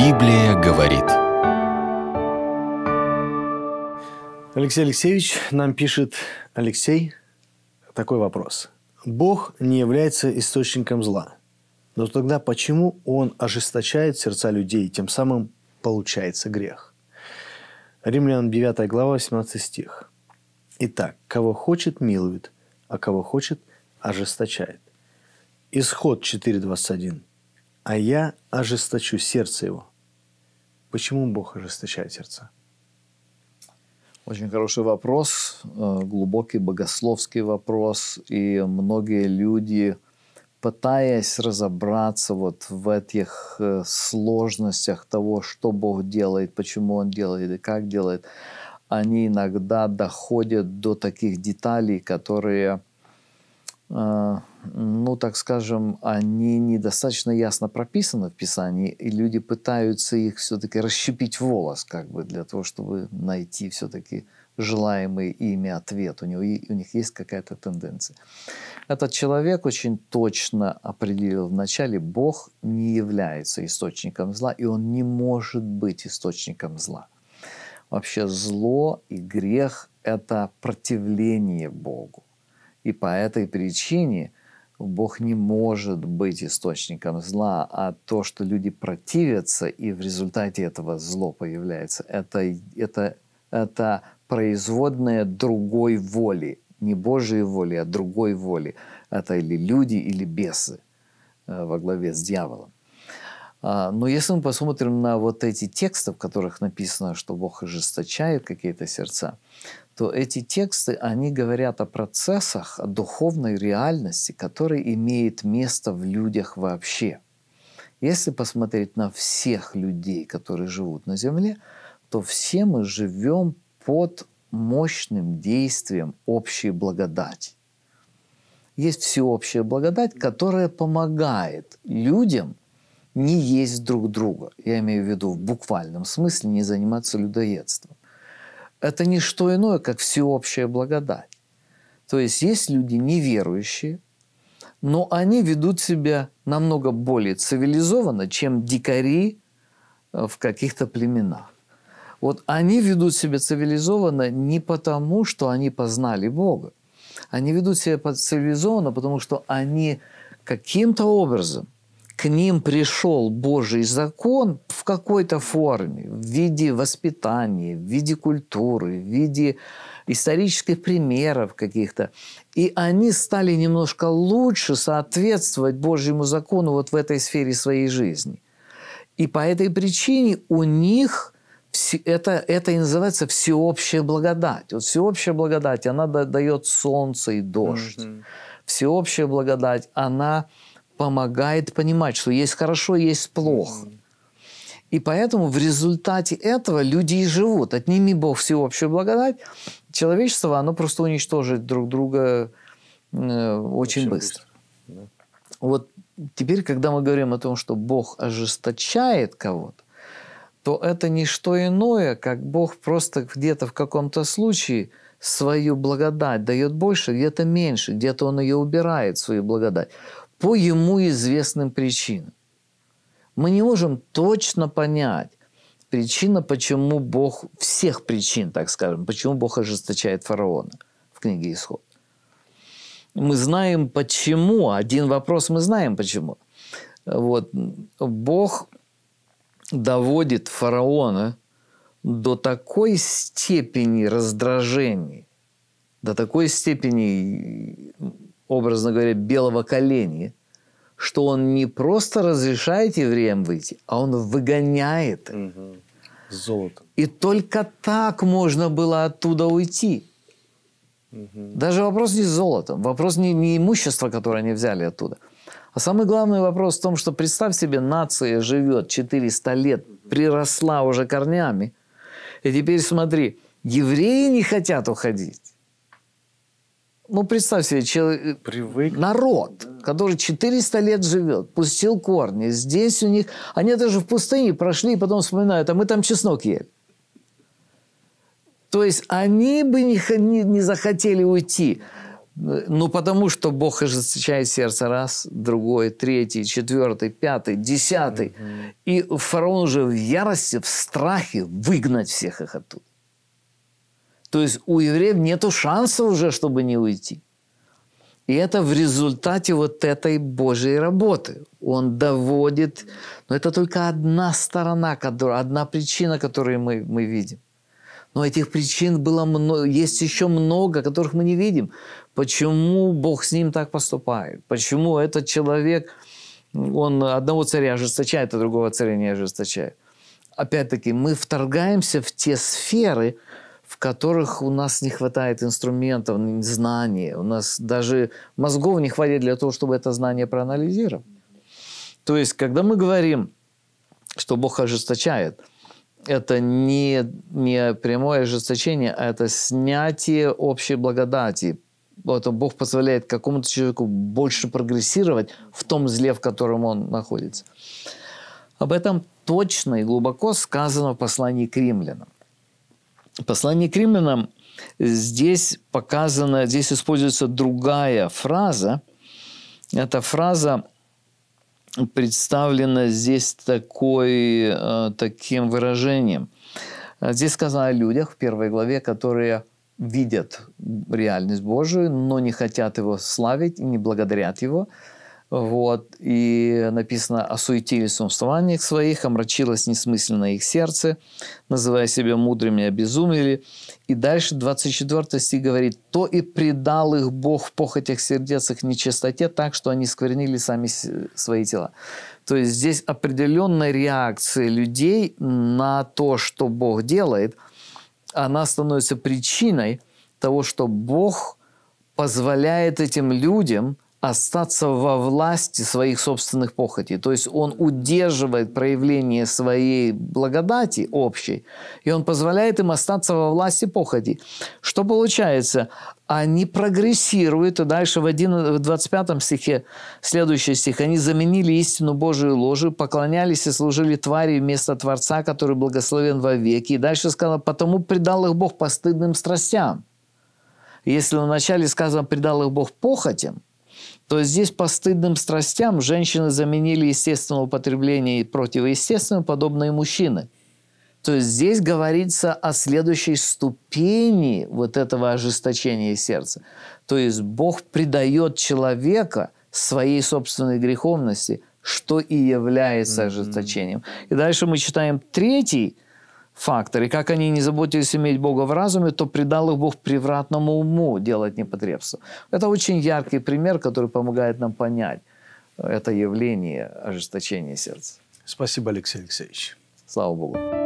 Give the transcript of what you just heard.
Библия говорит. Алексей Алексеевич нам пишет, Алексей, такой вопрос. Бог не является источником зла. Но тогда почему он ожесточает сердца людей, тем самым получается грех? Римлян 9 глава 18 стих. Итак, кого хочет, милует, а кого хочет, ожесточает. Исход 4.21. «А я ожесточу сердце его, Почему Бог ожесточает сердца? Очень хороший вопрос, э, глубокий богословский вопрос. И многие люди, пытаясь разобраться вот в этих э, сложностях того, что Бог делает, почему Он делает и как делает, они иногда доходят до таких деталей, которые э, ну, так скажем, они недостаточно ясно прописаны в Писании, и люди пытаются их все-таки расщепить волос, как бы, для того, чтобы найти все-таки желаемый ими ответ. У, него, у них есть какая-то тенденция. Этот человек очень точно определил вначале, Бог не является источником зла, и он не может быть источником зла. Вообще зло и грех – это противление Богу. И по этой причине – Бог не может быть источником зла, а то, что люди противятся, и в результате этого зло появляется, это, это, это производное другой воли, не Божьей воли, а другой воли. Это или люди, или бесы э, во главе с дьяволом. А, но если мы посмотрим на вот эти тексты, в которых написано, что Бог ожесточает какие-то сердца, то эти тексты, они говорят о процессах, о духовной реальности, которая имеет место в людях вообще. Если посмотреть на всех людей, которые живут на Земле, то все мы живем под мощным действием общей благодати. Есть всеобщая благодать, которая помогает людям не есть друг друга. Я имею в виду в буквальном смысле не заниматься людоедством. Это не что иное, как всеобщая благодать. То есть есть люди неверующие, но они ведут себя намного более цивилизованно, чем дикари э, в каких-то племенах. Вот они ведут себя цивилизованно не потому, что они познали Бога. Они ведут себя цивилизованно, потому что они каким-то образом – к ним пришел Божий закон в какой-то форме, в виде воспитания, в виде культуры, в виде исторических примеров каких-то. И они стали немножко лучше соответствовать Божьему закону вот в этой сфере своей жизни. И по этой причине у них это, это и называется всеобщая благодать. Вот всеобщая благодать, она дает солнце и дождь. Mm-hmm. Всеобщая благодать, она помогает понимать, что есть хорошо, есть плохо. И поэтому в результате этого люди и живут. Отними Бог всеобщую благодать, человечество, оно просто уничтожит друг друга э, очень, очень быстро. быстро. Да. Вот теперь, когда мы говорим о том, что Бог ожесточает кого-то, то это не что иное, как Бог просто где-то в каком-то случае свою благодать дает больше, где-то меньше, где-то он ее убирает, свою благодать по ему известным причинам. Мы не можем точно понять причина, почему Бог, всех причин, так скажем, почему Бог ожесточает фараона в книге Исход. Мы знаем почему, один вопрос мы знаем почему. Вот. Бог доводит фараона до такой степени раздражения, до такой степени образно говоря, белого колени, что он не просто разрешает евреям выйти, а он выгоняет их. Угу. Золото. И только так можно было оттуда уйти. Угу. Даже вопрос не с золотом, вопрос не, не имущество, которое они взяли оттуда. А самый главный вопрос в том, что представь себе, нация живет 400 лет, приросла уже корнями. И теперь смотри, евреи не хотят уходить ну, представь себе, человек, Привык. народ, который 400 лет живет, пустил корни. Здесь у них... Они даже в пустыне прошли, и потом вспоминают, а мы там чеснок ели. То есть они бы не, не, не захотели уйти. Ну, потому что Бог ожесточает сердце раз, другой, третий, четвертый, пятый, десятый. Mm-hmm. И фараон уже в ярости, в страхе выгнать всех их оттуда. То есть у евреев нет шанса уже, чтобы не уйти. И это в результате вот этой Божьей работы. Он доводит, но это только одна сторона, одна причина, которую мы, мы видим. Но этих причин было много, есть еще много, которых мы не видим. Почему Бог с ним так поступает? Почему этот человек, он одного царя ожесточает, а другого царя не ожесточает? Опять-таки, мы вторгаемся в те сферы, в которых у нас не хватает инструментов, знаний, у нас даже мозгов не хватит для того, чтобы это знание проанализировать. То есть, когда мы говорим, что Бог ожесточает, это не, не прямое ожесточение, а это снятие общей благодати. Вот, Бог позволяет какому-то человеку больше прогрессировать в том зле, в котором он находится. Об этом точно и глубоко сказано в послании к римлянам. Послание к римлянам здесь показано, здесь используется другая фраза. Эта фраза представлена здесь такой, э, таким выражением. Здесь сказано о людях в первой главе, которые видят реальность Божию, но не хотят его славить и не благодарят его. Вот, и написано «Осуетились в умствованиях своих, омрачилось несмысленно их сердце, называя себя мудрыми, обезумели». И дальше 24 стих говорит «То и предал их Бог в похотях сердец их нечистоте, так что они сквернили сами свои тела». То есть здесь определенная реакция людей на то, что Бог делает, она становится причиной того, что Бог позволяет этим людям – остаться во власти своих собственных похотей. То есть он удерживает проявление своей благодати общей, и он позволяет им остаться во власти похоти. Что получается? Они прогрессируют, и дальше в, 1, в 25 стихе, следующий стих, они заменили истину Божию ложью, поклонялись и служили твари вместо Творца, который благословен во веки. И дальше сказал: потому предал их Бог постыдным страстям. Если вначале сказано «предал их Бог похотям», то здесь по стыдным страстям женщины заменили естественное употребление и противоестественное, подобные мужчины. То есть здесь говорится о следующей ступени вот этого ожесточения сердца. То есть Бог придает человека своей собственной греховности, что и является ожесточением. И дальше мы читаем третий – фактор. И как они не заботились иметь Бога в разуме, то предал их Бог превратному уму делать непотребство. Это очень яркий пример, который помогает нам понять э, это явление ожесточения сердца. Спасибо, Алексей Алексеевич. Слава Богу.